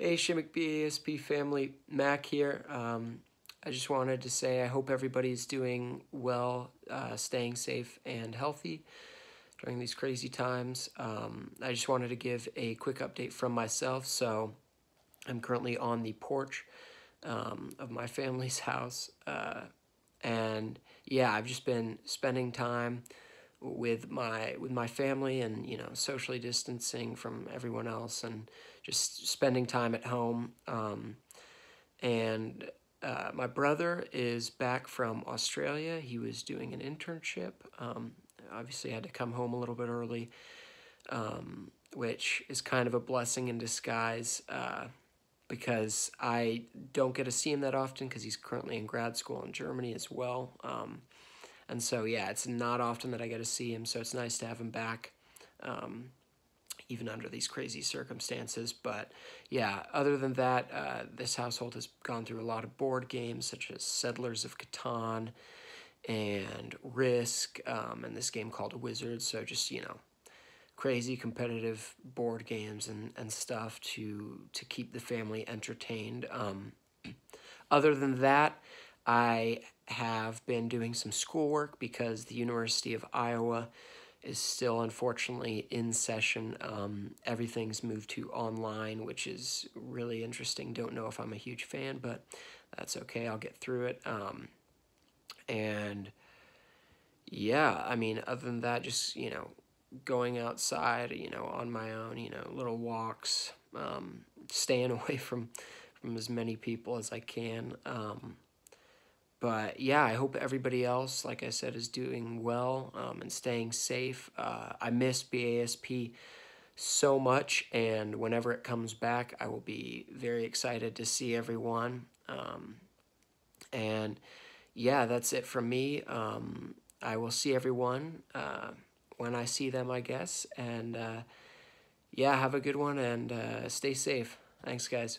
Hey, Shimmick BASP family, Mac here. Um, I just wanted to say I hope everybody's doing well, uh, staying safe and healthy during these crazy times. Um, I just wanted to give a quick update from myself. So I'm currently on the porch um, of my family's house. Uh, and yeah, I've just been spending time with my with my family and you know socially distancing from everyone else and just spending time at home um, and uh, my brother is back from Australia he was doing an internship um, obviously had to come home a little bit early um, which is kind of a blessing in disguise uh, because I don't get to see him that often because he's currently in grad school in Germany as well um, and so, yeah, it's not often that I get to see him, so it's nice to have him back, um, even under these crazy circumstances. But yeah, other than that, uh, this household has gone through a lot of board games, such as Settlers of Catan and Risk, um, and this game called Wizards. So, just, you know, crazy competitive board games and, and stuff to to keep the family entertained. Um, other than that, I have been doing some schoolwork because the University of Iowa is still unfortunately in session. Um, everything's moved to online, which is really interesting. Don't know if I'm a huge fan, but that's okay. I'll get through it. Um, and yeah, I mean, other than that, just, you know, going outside, you know, on my own, you know, little walks, um, staying away from, from as many people as I can. Um, but yeah, I hope everybody else, like I said, is doing well um, and staying safe. Uh, I miss BASP so much, and whenever it comes back, I will be very excited to see everyone. Um, and yeah, that's it from me. Um, I will see everyone uh, when I see them, I guess. And uh, yeah, have a good one and uh, stay safe. Thanks, guys.